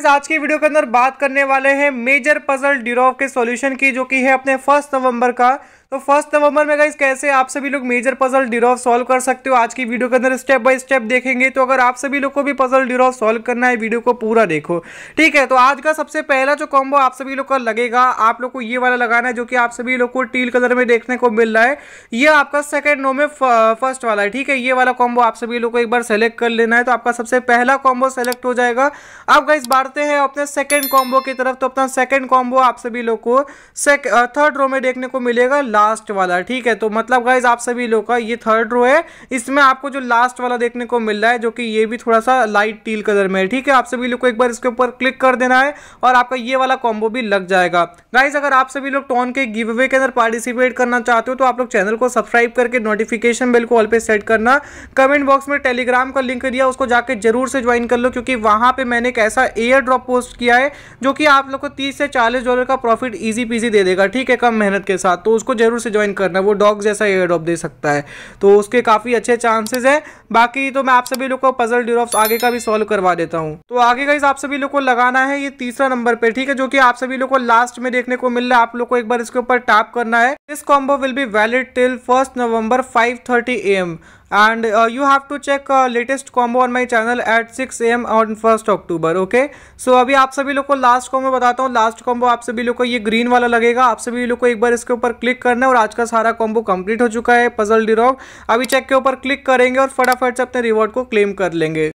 इस आज की वीडियो के अंदर बात करने वाले हैं मेजर पजल डिरोव के सॉल्यूशन की जो कि है अपने फर्स्ट नवंबर का तो फर्स्ट नवंबर में गाइज कैसे आप सभी लोग मेजर पजल डिरोव सॉल्व कर सकते हो आज की वीडियो के अंदर स्टेप बाय स्टेप देखेंगे तो अगर आप सभी लोग को भी पजल डिरोव सॉल्व करना है वीडियो को पूरा देखो ठीक है तो आज का सबसे पहला जो कॉम्बो आप सभी लोग का लगेगा आप लोग को ये वाला लगाना है जो कि आप सभी लोग को टील कलर में देखने को मिल रहा है ये आपका सेकेंड नो में फर्स्ट वाला है ठीक है ये वाला कॉम्बो आप सभी लोग को एक बार सेलेक्ट कर लेना है तो आपका सबसे पहला कॉम्बो सेलेक्ट हो जाएगा अब गाइज बार बढ़ते हैं अपने सेकंड कॉम्बो की तरफ तो अपना सेकंड कॉम्बो आप सभी लोग को थर्ड रो में देखने को मिलेगा लास्ट वाला ठीक है तो मतलब गाइज आप सभी लोग का ये थर्ड रो है इसमें आपको जो लास्ट वाला देखने को मिल रहा है जो कि ये भी थोड़ा सा लाइट टील कलर में है ठीक है आप सभी लोग को एक बार इसके ऊपर क्लिक कर देना है और आपका ये वाला कॉम्बो भी लग जाएगा गाइज अगर आप सभी लोग टोन के गिव अवे के अंदर पार्टिसिपेट करना चाहते हो तो आप लोग चैनल को सब्सक्राइब करके नोटिफिकेशन बिल को ऑल पे सेट करना कमेंट बॉक्स में टेलीग्राम का लिंक दिया उसको जाकर जरूर से ज्वाइन कर लो क्योंकि वहां पे मैंने एक ऐसा एयर एयर ड्रॉप पोस्ट किया है जो कि आप लोग को 30 से 40 डॉलर का प्रॉफिट इजी पीजी दे देगा ठीक है कम मेहनत के साथ तो उसको जरूर से ज्वाइन करना वो डॉग जैसा एयर ड्रॉप दे सकता है तो उसके काफ़ी अच्छे चांसेस है बाकी तो मैं आप सभी लोग को पजल ड्यूरॉप्स आगे का भी सॉल्व करवा देता हूँ तो आगे का इस आप सभी लोग को लगाना है ये तीसरा नंबर पर ठीक है जो कि आप सभी लोग को लास्ट में देखने को मिल रहा है आप लोग को एक बार इसके ऊपर टैप करना है this combo will be valid till first November five thirty AM and uh, you have to check uh, latest combo on my channel at 6 am on 1st October okay so अभी आप सभी लोग को last combo बताता हूँ last combo आप सभी लोग को ये ग्रीन वाला लगेगा आप सभी लोग को एक बार इसके ऊपर क्लिक करना है और आज का सारा कॉम्बो कंप्लीट हो चुका है पजल डिरॉग अभी चेक के ऊपर क्लिक करेंगे और फटाफट से अपने रिवॉर्ड को क्लेम कर लेंगे